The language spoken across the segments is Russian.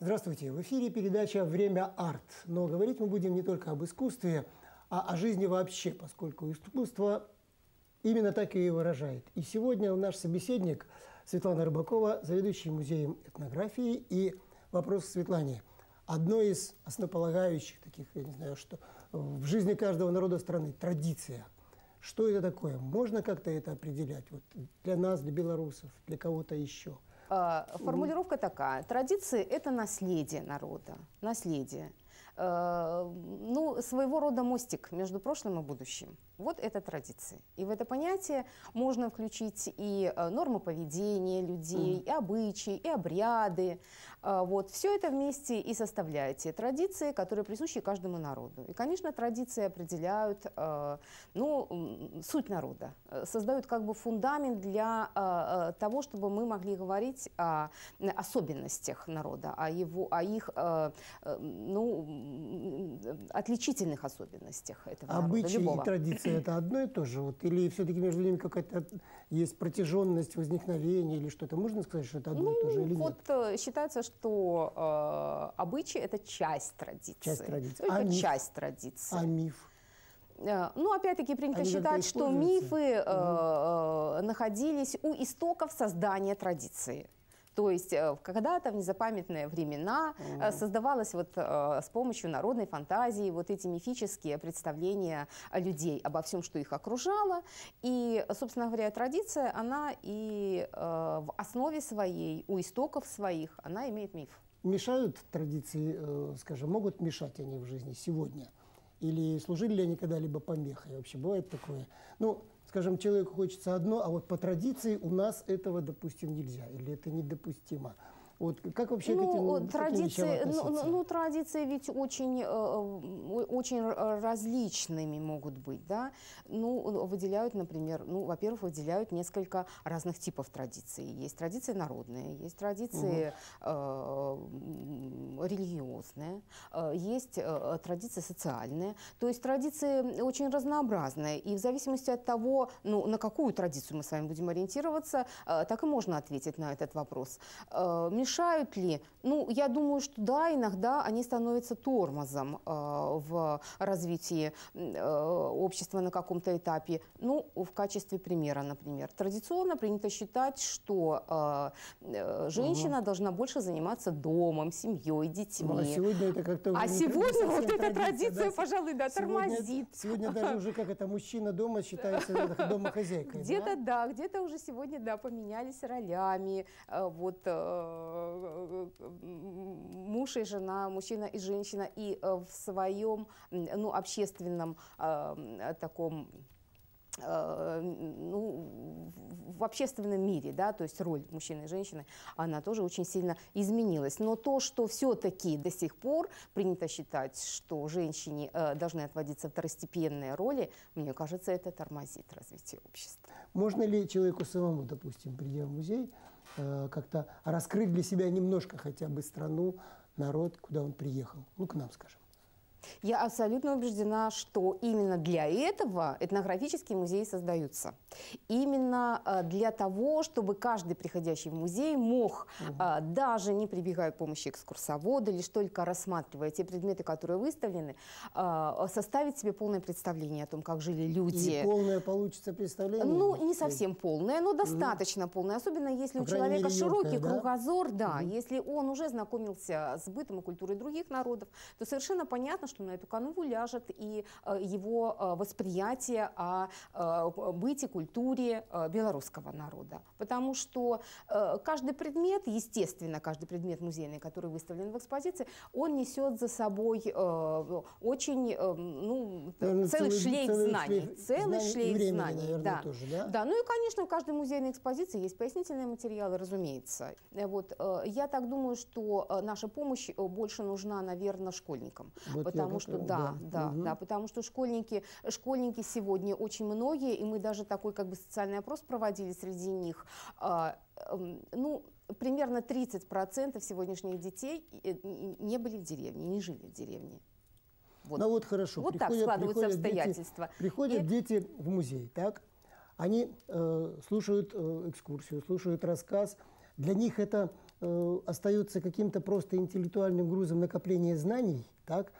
Здравствуйте! В эфире передача «Время арт». Но говорить мы будем не только об искусстве, а о жизни вообще, поскольку искусство именно так и выражает. И сегодня наш собеседник Светлана Рыбакова, заведующий музеем этнографии. И вопрос Светлане. Одно из основополагающих таких, я не знаю, что в жизни каждого народа страны – традиция. Что это такое? Можно как-то это определять? Вот для нас, для белорусов, для кого-то еще – Э, формулировка такая. Традиции – это наследие народа. Наследие. Э, ну, своего рода мостик между прошлым и будущим. Вот это традиции. И в это понятие можно включить и э, нормы поведения людей, mm. и обычаи, и обряды. Э, вот. Все это вместе и составляет те традиции, которые присущи каждому народу. И, конечно, традиции определяют э, ну, суть народа, создают как бы фундамент для того, чтобы мы могли говорить о особенностях народа, о, его, о их ну, отличительных особенностях этого Обычаи народа, любого. и традиции что это одно и то же? Вот, или все-таки между ними какая-то есть протяженность возникновения или что-то? Можно сказать, что это одно ну, и то же ну, или нет? вот э, считается, что э, обычаи – это часть традиции. Часть традиции. Только а часть традиции. А миф? Э, ну, опять-таки, принято Они считать, что мифы угу. э, находились у истоков создания традиции. То есть э, когда-то в незапамятные времена mm. создавалось вот э, с помощью народной фантазии вот эти мифические представления людей обо всем, что их окружало. И, собственно говоря, традиция, она и в основе своей, у истоков своих, она имеет миф. Мешают традиции, скажем, могут мешать они в жизни сегодня? Или служили ли они когда-либо помехой? Вообще бывает такое? Ну, скажем, человеку хочется одно, а вот по традиции у нас этого, допустим, нельзя или это недопустимо. Вот как вообще ну, к этому, традиции, к ну, ну, ну, традиции ведь очень, э, э, очень э, различными могут быть, да. Ну, выделяют, например, ну, во-первых, выделяют несколько разных типов традиций. Есть традиции народные, есть традиции угу. э, религиозные, есть традиции социальные. То есть традиции очень разнообразные, и в зависимости от того, ну, на какую традицию мы с вами будем ориентироваться, так и можно ответить на этот вопрос мешают ли? Ну, я думаю, что да, иногда они становятся тормозом э, в развитии э, общества на каком-то этапе. Ну, в качестве примера, например. Традиционно принято считать, что э, э женщина угу. должна больше заниматься домом, семьей, детьми. Ну, а сегодня это как-то... А сегодня вот эта традиция, да? пожалуй, да, сегодня, тормозит. Сегодня даже уже как это мужчина дома считается домохозяйкой. Где-то да где-то уже сегодня, да, поменялись ролями. Э, вот э, муж и жена, мужчина и женщина, и э, в своем ну, общественном э, таком э, ну, в общественном мире, да, то есть роль мужчины и женщины, она тоже очень сильно изменилась. Но то, что все-таки до сих пор принято считать, что женщине должны отводиться второстепенные роли, мне кажется, это тормозит развитие общества. Можно ли человеку самому, допустим, придя в музей, Э, как-то раскрыть для себя немножко хотя бы страну, народ, куда он приехал. Ну, к нам, скажем. Я абсолютно убеждена, что именно для этого этнографические музеи создаются. Именно э, для того, чтобы каждый приходящий в музей мог, угу. даже не прибегая к помощи экскурсовода, лишь только рассматривая те предметы, которые выставлены, э, составить себе полное представление о том, как жили люди. И полное получится представление? Ну, не совсем полное, но достаточно угу. полное. Особенно если По у человека широкий юркая, кругозор, да, угу. если он уже знакомился с бытом и культурой других народов, то совершенно понятно, что на эту канву ляжет и э, его э, восприятие э, о быте, культуре белорусского народа. Потому что каждый предмет, естественно, каждый предмет музейный, который выставлен в экспозиции, он несет за собой очень ну, целый, целый шлейф целый знаний. Шлейф, целый шлейф времени, знаний. Наверное, да. Тоже, да? да, ну и, конечно, в каждой музейной экспозиции есть пояснительные материалы, разумеется. Вот, я так думаю, что наша помощь больше нужна, наверное, школьникам. Вот потому что да, да, угу. да, потому что школьники, школьники сегодня очень многие, и мы даже такой как бы социальный опрос проводили среди них. Э, э, ну примерно 30% процентов сегодняшних детей э, не были в деревне, не жили в деревне. Вот. Ну вот хорошо. Вот приходят, так складываются приходят обстоятельства. Дети, приходят И... дети в музей, так? Они э, слушают э, экскурсию, слушают рассказ. Для них это э, остается каким-то просто интеллектуальным грузом накопления знаний, так?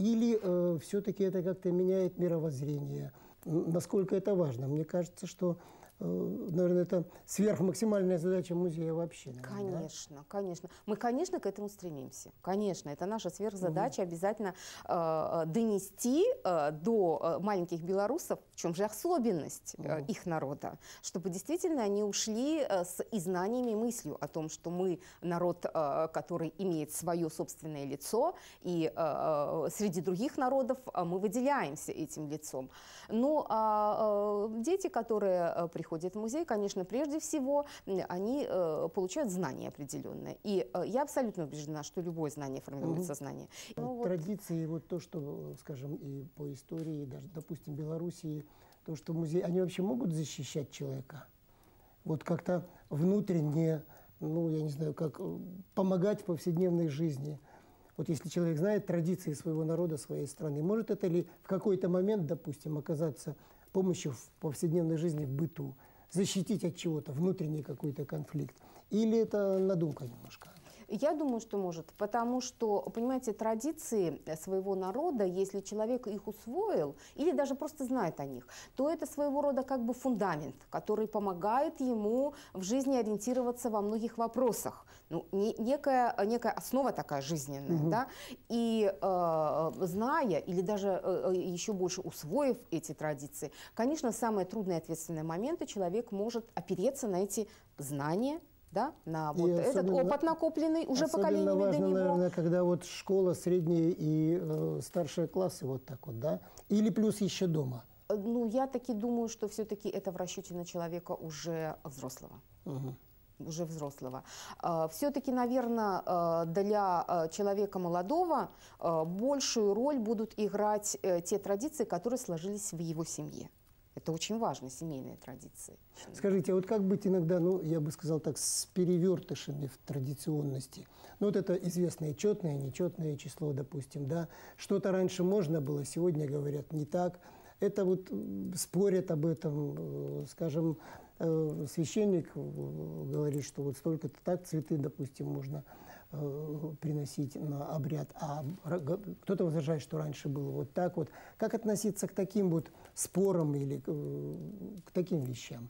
Или э, все-таки это как-то меняет мировоззрение? Насколько это важно? Мне кажется, что Э, наверное, это сверхмаксимальная задача музея вообще. Наверное, конечно, да? конечно. Мы, конечно, к этому стремимся. Конечно, это наша сверхзадача угу. обязательно э, э, донести э, до э, маленьких белорусов, в чем же особенность угу. э, их народа, чтобы действительно они ушли э, с и знаниями, и мыслью о том, что мы народ, э, который имеет свое собственное лицо, и э, среди других народов э, мы выделяемся этим лицом. Но ну, э, а, э, дети, которые приходят приходят в музей, конечно, прежде всего они э, получают знания определенные. И э, я абсолютно убеждена, что любое знание формирует сознание. Ну, вот, вот. Традиции, вот то, что, скажем, и по истории, даже, допустим, Белоруссии, то, что музей, они вообще могут защищать человека? Вот как-то внутренне, ну, я не знаю, как э, помогать в повседневной жизни – вот если человек знает традиции своего народа, своей страны, может это ли в какой-то момент, допустим, оказаться помощью в повседневной жизни, в быту, защитить от чего-то, внутренний какой-то конфликт. Или это надумка немножко? Я думаю, что может, потому что, понимаете, традиции своего народа, если человек их усвоил или даже просто знает о них, то это своего рода как бы фундамент, который помогает ему в жизни ориентироваться во многих вопросах. Ну, не, некая, некая основа такая жизненная, угу. да, и э, зная или даже э, э, еще больше усвоив эти традиции, конечно, самые трудные ответственные моменты человек может опереться на эти знания, да, на вот и этот опыт накопленный уже поколениями важно, до него. наверное, когда вот школа, средние и э, старшие классы вот так вот, да, или плюс еще дома. Э, ну, я таки думаю, что все-таки это в расчете на человека уже взрослого. Угу уже взрослого. Э, все-таки, наверное, э, для человека молодого большую роль будут играть те традиции, которые сложились в его семье. Это очень важно, семейные традиции. Скажите, а вот как быть иногда, ну, я бы сказал так, с перевертышами в традиционности? Ну, вот это известное четное, нечетное число, допустим, да? Что-то раньше можно было, сегодня говорят не так. Это вот спорят об этом, э, скажем, э, священник э, говорит, что вот столько-то так цветы, допустим, можно Э, приносить на обряд, а кто-то возражает, что раньше было вот так вот. Как относиться к таким вот спорам или к э, таким вещам?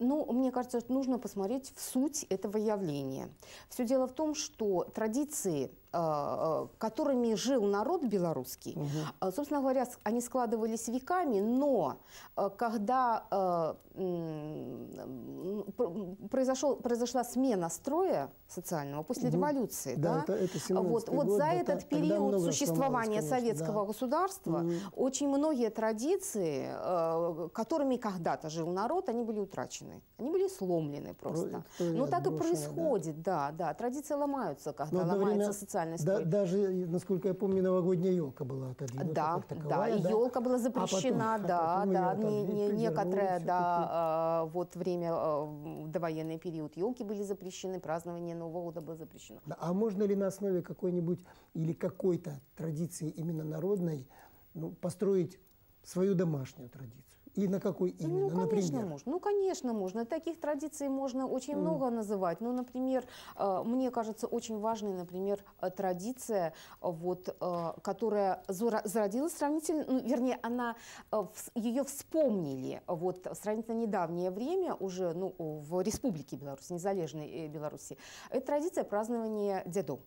Ну, мне кажется, нужно посмотреть в суть этого явления. Все дело в том, что традиции а, а, которыми жил народ белорусский. Угу. Собственно говоря, они складывались веками, но когда произошел, произошла смена строя социального после угу. революции, да, да? Это, это вот, вот за да, этот период существования советского да. государства угу. очень многие традиции, которыми когда-то жил народ, они были утрачены, они были сломлены просто. Про, ну так и происходит, да, да, да традиции ломаются, когда ломается время... социальная специальностей. Да, даже, насколько я помню, новогодняя елка была отодвинута. Да, таковая, да, да, елка была запрещена, а потом, да, а да, не, не, некоторое, да, э, вот время, э, а, довоенный период елки были запрещены, празднование Нового года было запрещено. Да, а можно ли на основе какой-нибудь или какой-то традиции именно народной ну, построить свою домашнюю традицию? И на какой именно, ну, конечно, например? Можно. Ну, конечно, можно. Таких традиций можно очень mm. много называть. Ну, например, э, мне кажется, очень важной, например, э, традиция, э, вот, которая зародилась сравнительно, ну, вернее, она, ее вспомнили вот, сравнительно недавнее время уже ну, в Республике Беларусь, незалежной Беларуси. Это традиция празднования Дедов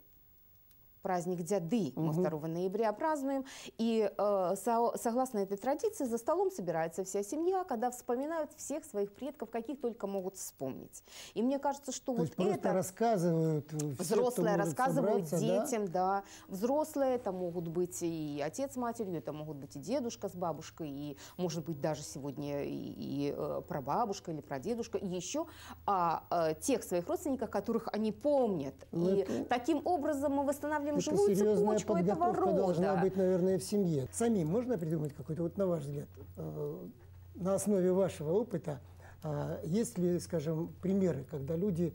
праздник Дяды, угу. мы 2 ноября празднуем, и э, со, согласно этой традиции за столом собирается вся семья, когда вспоминают всех своих предков, каких только могут вспомнить. И мне кажется, что То вот это... рассказывают э, все, Взрослые рассказывают детям, да? да. Взрослые, это могут быть и отец с матерью, это могут быть и дедушка с бабушкой, и, может быть, даже сегодня и, и э, прабабушка или прадедушка, и еще о, а, о э, тех своих родственниках, которых они помнят. Ну, и таким образом мы восстанавливаем выловим это живую серьезная цепочку подготовка этого рода. должна быть, наверное, в семье. Самим можно придумать какой-то, вот на ваш взгляд, э, на основе вашего опыта, а, есть ли, скажем, примеры, когда люди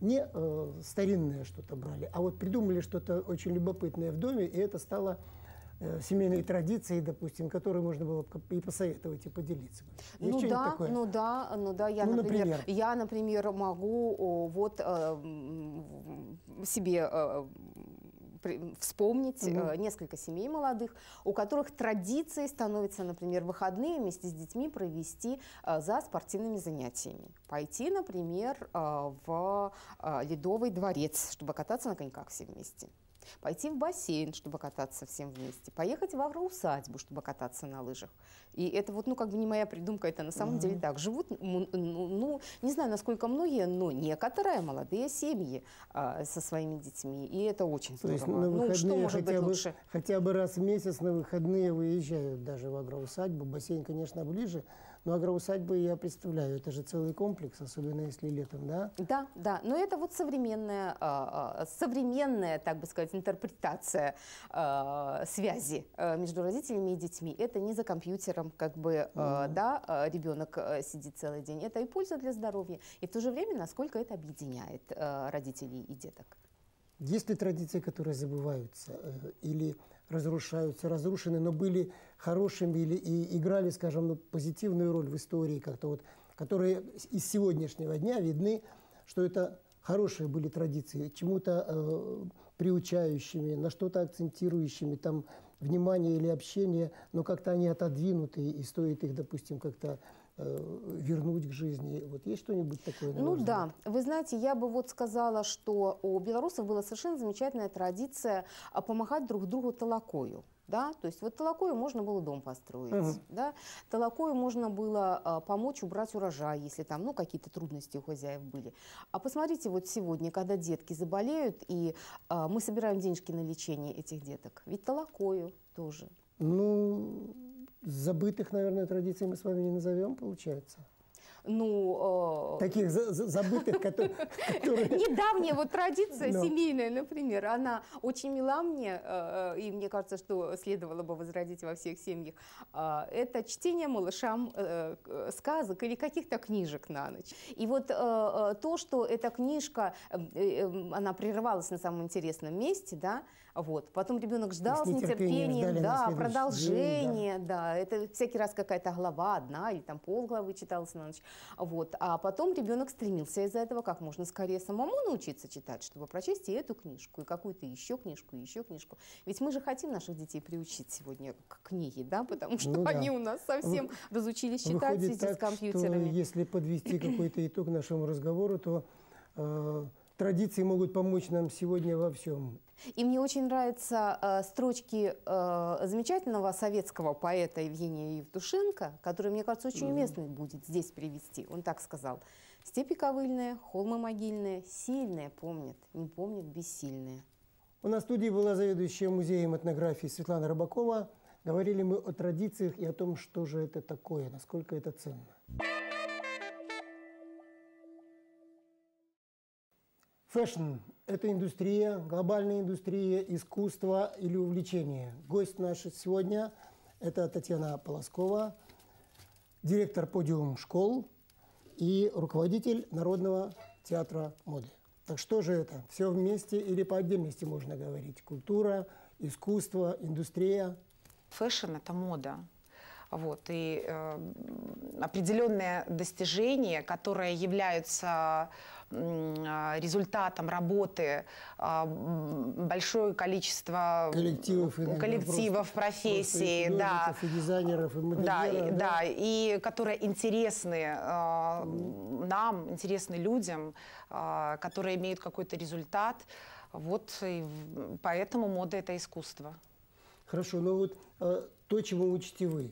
не э, старинное что-то брали, а вот придумали что-то очень любопытное в доме, и это стало э, семейные традиции, допустим, которые можно было и посоветовать, и поделиться. Есть ну да, такое? ну да, ну да, я, ну, например, например, я, например, могу вот э, себе э, вспомнить угу. несколько семей молодых, у которых традицией становится, например, выходные вместе с детьми провести э, за спортивными занятиями. Пойти, например, э, в Ледовый дворец, чтобы кататься на коньках все вместе пойти в бассейн, чтобы кататься всем вместе, поехать в агроусадьбу, чтобы кататься на лыжах. И это вот, ну, как бы не моя придумка, это на самом угу. деле так. Живут, ну, ну, ну, не знаю, насколько многие, но некоторые молодые семьи а, со своими детьми, и это очень То Есть на выходные ну, что может быть лучше? Бы, хотя бы раз в месяц на выходные выезжают даже в агроусадьбу. Бассейн, конечно, ближе, но ну, агроусадьбы я представляю, это же целый комплекс, особенно если летом, да? Да, да, но это вот современная, а, а, современная, так бы сказать, интерпретация а, связи между родителями и детьми. Это не за компьютером, как бы, угу. да, ребенок сидит целый день. Это и польза для здоровья, и в то же время, насколько это объединяет родителей и деток. Есть ли традиции, которые забываются? Э, или разрушаются, разрушены, но были хорошими или и играли, скажем, ну, позитивную роль в истории как-то вот, которые из сегодняшнего дня видны, что это хорошие были традиции, чему-то э, приучающими, на что-то акцентирующими, там, внимание или общение, но как-то они отодвинуты, и стоит их, допустим, как-то Э, вернуть к жизни. Вот есть что-нибудь такое? Ну взгляд? да, вы знаете, я бы вот сказала, что у белорусов была совершенно замечательная традиция а, помахать друг другу толокою. Да? То есть вот толокою можно было дом построить, угу. да? толокою можно было а, помочь убрать урожай, если там ну, какие-то трудности у хозяев были. А посмотрите вот сегодня, когда детки заболеют, и а, мы собираем денежки на лечение этих деток, ведь толокою тоже. Ну, забытых, наверное, традиций мы с вами не назовем, получается ну... Э, Таких за -за забытых, которые... Недавняя вот традиция ну. семейная, например, она очень мила мне, э, и мне кажется, что следовало бы возродить во всех семьях. А, это чтение малышам э, сказок или каких-то книжек на ночь. И вот то, что эта книжка, эм, эм, она прерывалась на самом интересном месте, да, вот. Потом ребенок ждал с нетерпением, да, продолжение, да. да. Это всякий раз какая-то глава одна или там полглавы читалась на ночь. Вот. А потом ребенок стремился из-за этого как можно скорее самому научиться читать, чтобы прочесть и эту книжку, и какую-то еще книжку, и еще книжку. Ведь мы же хотим наших детей приучить сегодня к книге, да, потому что ну, да. они у нас совсем Вы, разучились читать в так, с компьютерами. Что, если подвести какой-то итог нашему разговору, то э, традиции могут помочь нам сегодня во всем. И мне очень нравятся э, строчки э, замечательного советского поэта Евгения Евтушенко, который, мне кажется, очень уместно будет здесь привести. Он так сказал. «Степи ковыльные, холмы могильные, сильные помнят, не помнят бессильные». У нас в студии была заведующая музеем этнографии Светлана Рыбакова. Говорили мы о традициях и о том, что же это такое, насколько это ценно. Фэшн – это индустрия, глобальная индустрия, искусство или увлечение. Гость наш сегодня – это Татьяна Полоскова, директор подиум школ и руководитель Народного театра моды. Так что же это? Все вместе или по отдельности можно говорить? Культура, искусство, индустрия? Фэшн – это мода. Вот, и э, эм, определенные достижения, которые являются а, результатом работы а, большое количество коллективов, коллективов профессий, да, и дизайнеров, и да, да, да, и которые интересны mm. нам, интересны людям, э, которые имеют какой-то результат. Вот и поэтому мода это искусство. Хорошо, но вот э, то, чему учите вы,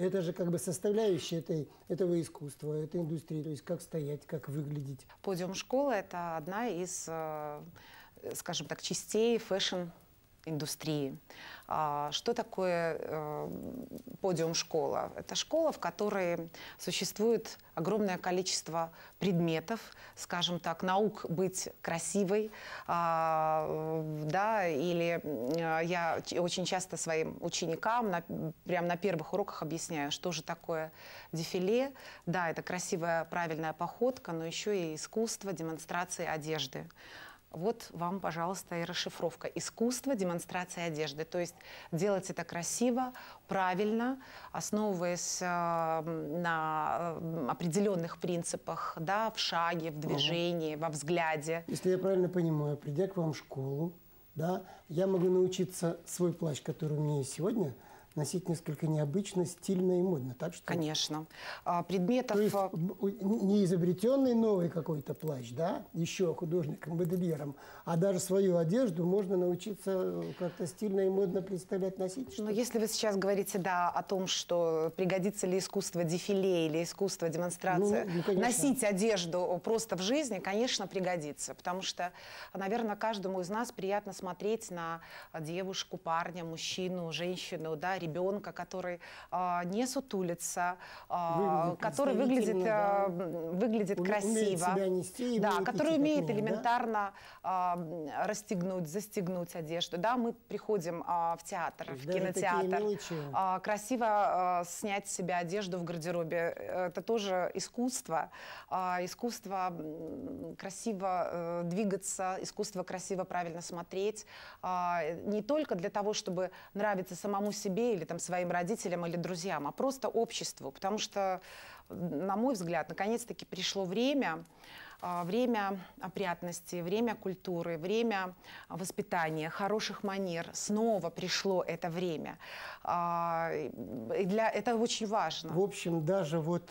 это же как бы составляющая этой, этого искусства, этой индустрии, то есть как стоять, как выглядеть. Подиум школа – это одна из, э, скажем так, частей фэшн-индустрии. А, что такое эм, подиум школа? Это школа, в которой существует огромное количество предметов, скажем так, наук быть красивой, а, да, или э, я очень часто своим ученикам на, прямо на первых уроках объясняю, что же такое дефиле. Да, это красивая, правильная походка, но еще и искусство демонстрации одежды. Вот вам, пожалуйста, и расшифровка. Искусство демонстрации одежды. То есть делать это красиво, правильно, основываясь э, на э, определенных принципах, да, в шаге, в движении, угу. во взгляде. Если я правильно понимаю, придя к вам в школу, да, я могу научиться свой плащ, который у меня есть сегодня – носить несколько необычно, стильно и модно. Так что, Конечно. А, предметов... То есть а, не изобретенный новый какой-то плащ, да, еще художником, модельером, а даже свою одежду можно научиться как-то стильно и модно представлять, носить. Но ну, если вы сейчас говорите, да, о том, что пригодится ли искусство дефиле или искусство демонстрации, ну, ну, носить одежду просто в жизни, конечно, пригодится, потому что, наверное, каждому из нас приятно смотреть на девушку, парня, мужчину, женщину, да, ребенка, который а, не сутулится, а, выглядит который выглядит, да. выглядит красиво, умеет нести да, который умеет меня, элементарно да? а, а расстегнуть, застегнуть одежду. Да, мы приходим а, в театр, в Даже кинотеатр, а, красиво а, снять с себя одежду в гардеробе. Это тоже искусство, а, искусство красиво э, двигаться, искусство красиво, правильно смотреть, а, не только для того, чтобы нравиться самому себе или там своим родителям или друзьям, а просто обществу. Потому что, на мой взгляд, наконец-таки пришло время, а, время опрятности, время культуры, время воспитания, хороших манер. Снова пришло это время. А, и для, это очень важно. В общем, даже вот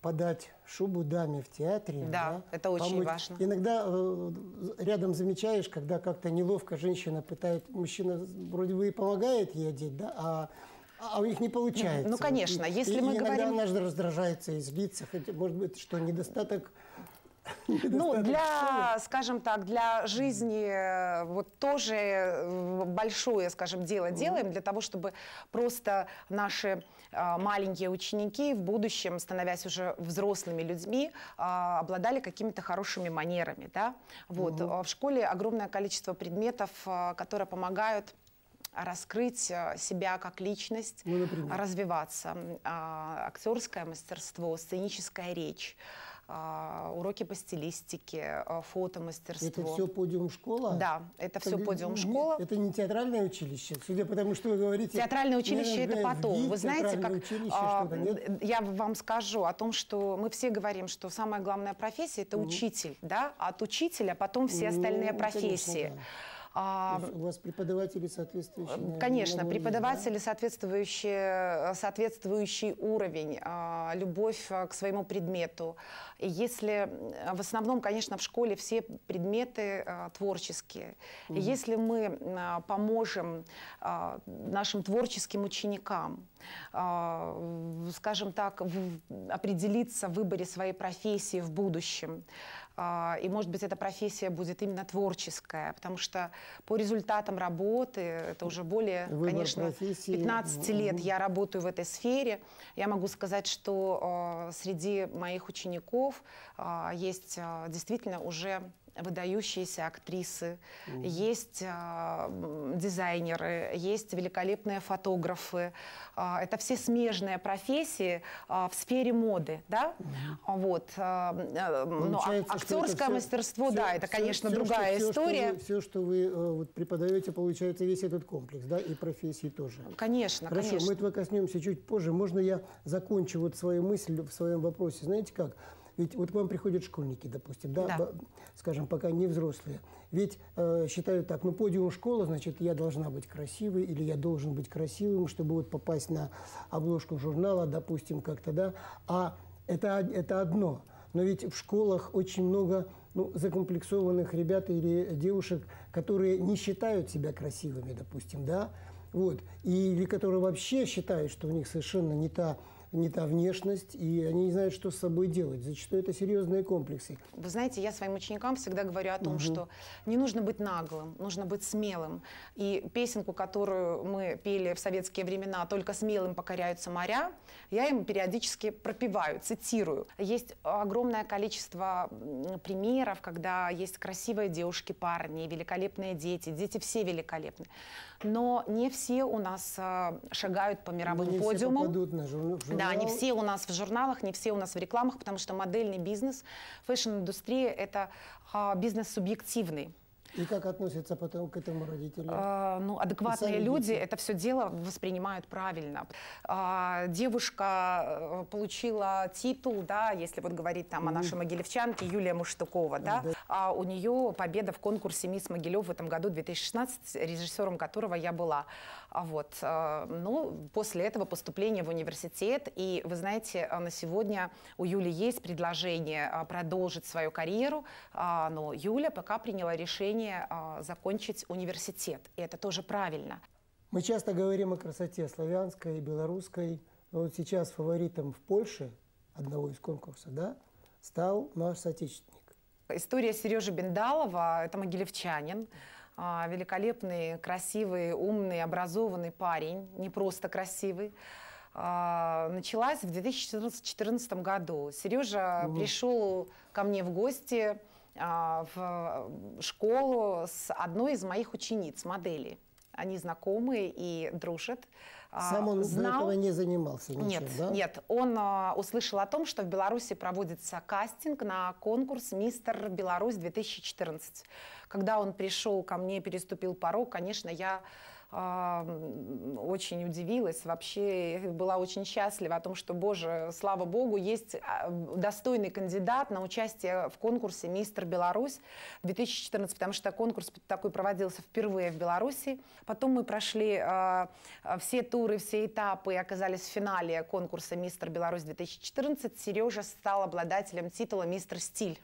подать шубу даме в театре. Да, да это очень помочь. важно. Иногда э, рядом замечаешь, когда как-то неловко женщина пытает, мужчина вроде бы и помогает ей одеть, да, а а у них не получается. Ну, конечно, если и, мы иногда говорим... Иногда она раздражается и злится, хотя, может быть, что недостаток Ну, для, скажем так, для жизни э, вот тоже э, большое, скажем, дело делаем для того, чтобы просто наши э, маленькие ученики в будущем, становясь уже взрослыми людьми, обладали какими-то хорошими манерами, да. Вот. Угу. В школе огромное количество предметов, которые помогают раскрыть себя как личность, ну, развиваться, а, актерское мастерство, сценическая речь. А, уроки по стилистике, а, фотомастерство. Это все подиум школа? Да, это, это все подиум школа. Это не театральное училище, судя по тому, что вы говорите. Театральное училище это потом. вы знаете, как а, я вам скажу о том, что мы все говорим, что самая главная профессия это учитель, да, от учителя потом все ну, остальные ну, профессии. Конечно, да. А, у вас преподаватели соответствующие? Э, конечно, преподаватели да? соответствующие, э, соответствующий уровень, а, любовь э, к своему предмету. И если в основном, конечно, в школе все предметы творческие. Угу. если мы поможем нашим творческим ученикам, скажем так, определиться в выборе своей профессии в будущем, а, и, может быть, эта профессия будет именно творческая, потому что по результатам работы, это уже более, Выбор конечно, профессии. 15 лет я работаю в этой сфере, я могу сказать, что а, среди моих учеников а, есть действительно уже выдающиеся актрисы, mm. есть э, дизайнеры, есть великолепные фотографы. Э, это все смежные профессии э, в сфере моды, да? Mm. Вот. Э, но ну, актерское все, мастерство, все, да, это, все, конечно, все, другая что, история. Что вы, все, что вы э, вот, преподаете, получается весь этот комплекс, да, и профессии тоже. Конечно, Хорошо, конечно. мы этого коснемся чуть позже. Можно я закончу вот свою мысль в своем вопросе? Знаете как? Ведь вот к вам приходят школьники, допустим, да, да. скажем, пока не взрослые. Ведь э, считают так, ну, подиум школа, значит, я должна быть красивой или я должен быть красивым, чтобы вот попасть на обложку журнала, допустим, как-то, да. А это, это одно. Но ведь в школах очень много ну, закомплексованных ребят или девушек, которые не считают себя красивыми, допустим, да, вот, и, или которые вообще считают, что у них совершенно не та не та внешность, и они не знают, что с собой делать. Зачастую это серьезные комплексы. Вы знаете, я своим ученикам всегда говорю о том, угу. что не нужно быть наглым, нужно быть смелым. И песенку, которую мы пели в советские времена «Только смелым покоряются моря», я им периодически пропеваю, цитирую. Есть огромное количество примеров, когда есть красивые девушки, парни, великолепные дети, дети все великолепны но не все у нас а, шагают по мировым не подиумам. Все на журнал. Да, не все у нас в журналах, не все у нас в рекламах, потому что модельный бизнес, фэшн-индустрия – это а, бизнес субъективный. И как относятся потом к этому родители? А, ну, адекватные люди это все дело воспринимают правильно. А, девушка э, получила титул, да, если вот говорить там о нашей могилевчанке Юлия Муштукова, да, да. А у нее победа в конкурсе «Мисс Могилев» в этом году, 2016, режиссером которого я была. А вот, а, ну, после этого поступление в университет, и вы знаете, э, на сегодня у Юли есть предложение продолжить свою карьеру, а, но Юля пока приняла решение решение а, закончить университет. И это тоже правильно. Мы часто говорим о красоте славянской и белорусской. Но вот сейчас фаворитом в Польше одного из конкурсов да, стал наш соотечественник. История Сережи Бендалова – это могилевчанин а, великолепный, красивый, умный, образованный парень, не просто красивый. А, началась в 2014 году. Сережа угу. пришел ко мне в гости а, в э, школу с одной из моих учениц, модели. Они знакомы и дружат. А, Сам он Знал... этого не занимался ничем, Нет, да? нет. Он а, услышал о том, что в Беларуси проводится кастинг на конкурс «Мистер Беларусь-2014». Когда он пришел ко мне, переступил порог, конечно, я а, очень удивилась, вообще была очень счастлива о том, что, боже, слава богу, есть а, достойный кандидат на участие в конкурсе «Мистер Беларусь» 2014, потому что конкурс такой проводился впервые в Беларуси. Потом мы прошли а, все туры, все этапы, и оказались в финале конкурса «Мистер Беларусь» 2014. Сережа стал обладателем титула «Мистер Стиль»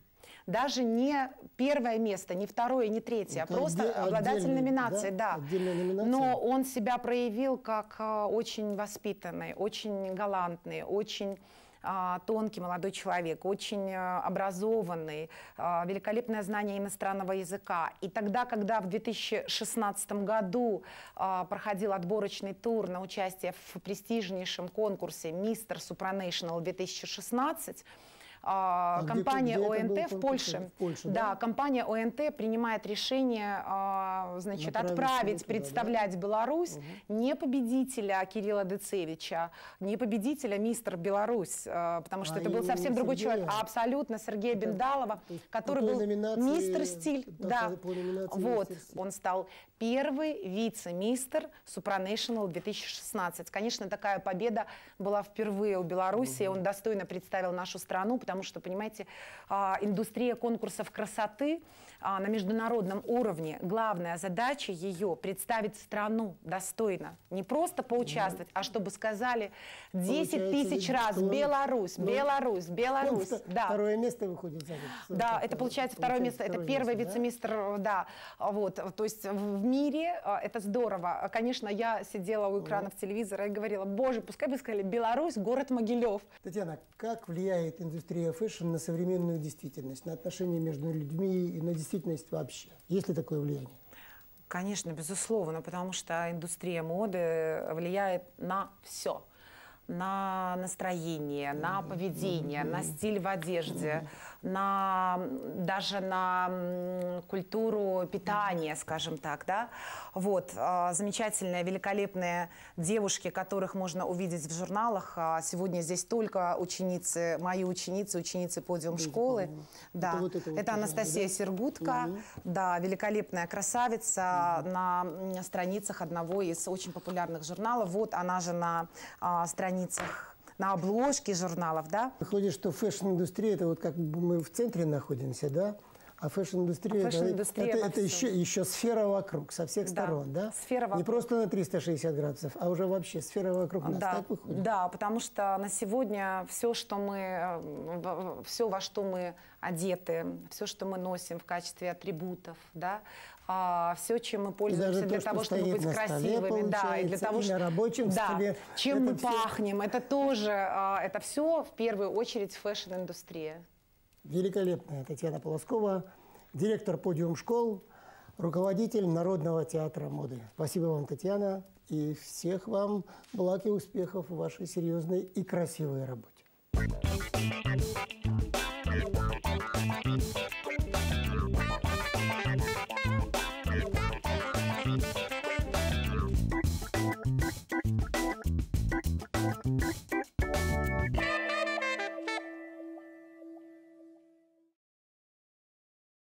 даже не первое место, не второе, не третье, а Это а просто обладатель номинации, да. да. Но он себя проявил как а, очень воспитанный, очень галантный, очень а, тонкий молодой человек, очень образованный, великолепное знание иностранного языка. И тогда, когда в 2016 году проходил отборочный тур на участие в престижнейшем конкурсе «Мистер Супранейшнл 2016», а, а компания где, где ОНТ в Польше, в Польше да, да, компания ОНТ принимает решение, а, значит, Направить отправить, туда, представлять да? Беларусь угу. не победителя Кирилла Децевича, не победителя мистер Беларусь, а, потому что а это был совсем Сергея. другой человек, а абсолютно Сергея да. Бендалова, который был мистер стиль, да, да. вот, он стал первый вице-мистер Супранейшнл 2016. Конечно, такая победа была впервые у Беларуси. Угу. Он достойно представил нашу страну, потому что, понимаете, а, индустрия конкурсов красоты а, на международном уровне, главная задача ее представить страну достойно. Не просто поучаствовать, угу. а чтобы сказали 10 тысяч раз он... Беларусь, ну, Беларусь, Беларусь. Он, да. Второе место выходит за Да, это получается, получается второе место. Второе это первый вице-мистер, да? да. Вот, то есть в мире, а, это здорово. А, конечно, я сидела у экранов телевизора и говорила, боже, пускай бы сказали, Беларусь, город Могилев. Татьяна, как влияет индустрия фэшн на современную действительность, на отношения между людьми и на действительность вообще? Есть ли такое влияние? Конечно, безусловно, потому что индустрия моды влияет на все – на настроение, на поведение, на стиль в одежде, на даже на культуру питания, скажем так, да. Вот а, замечательные, великолепные девушки, которых можно увидеть в журналах. А, сегодня здесь только ученицы, мои ученицы, ученицы подиум школы. Да, это, вот это, вот это Анастасия да? Сергутка, да, великолепная красавица на страницах одного из очень популярных журналов. Вот она же на а, странице страницах на обложке журналов, да? Выходит, что фэшн-индустрия, это вот как мы в центре находимся, да? А фэшн-индустрия а фэшн это, это, это еще, еще сфера вокруг, со всех сторон, да? да? Сфера вокруг. Не просто на 360 градусов, а уже вообще сфера вокруг нас, да. так выходит? Да, потому что на сегодня все, что мы, э, все, во что мы одеты, все, что мы носим в качестве атрибутов, да, а, все, чем мы пользуемся то, для того, чтобы быть красивыми, столе, да, и для того, чтобы, что... да, столе. чем мы все... пахнем, это тоже, а, это все в первую очередь фэшн-индустрия великолепная Татьяна Полоскова, директор подиум школ, руководитель Народного театра моды. Спасибо вам, Татьяна, и всех вам благ и успехов в вашей серьезной и красивой работе.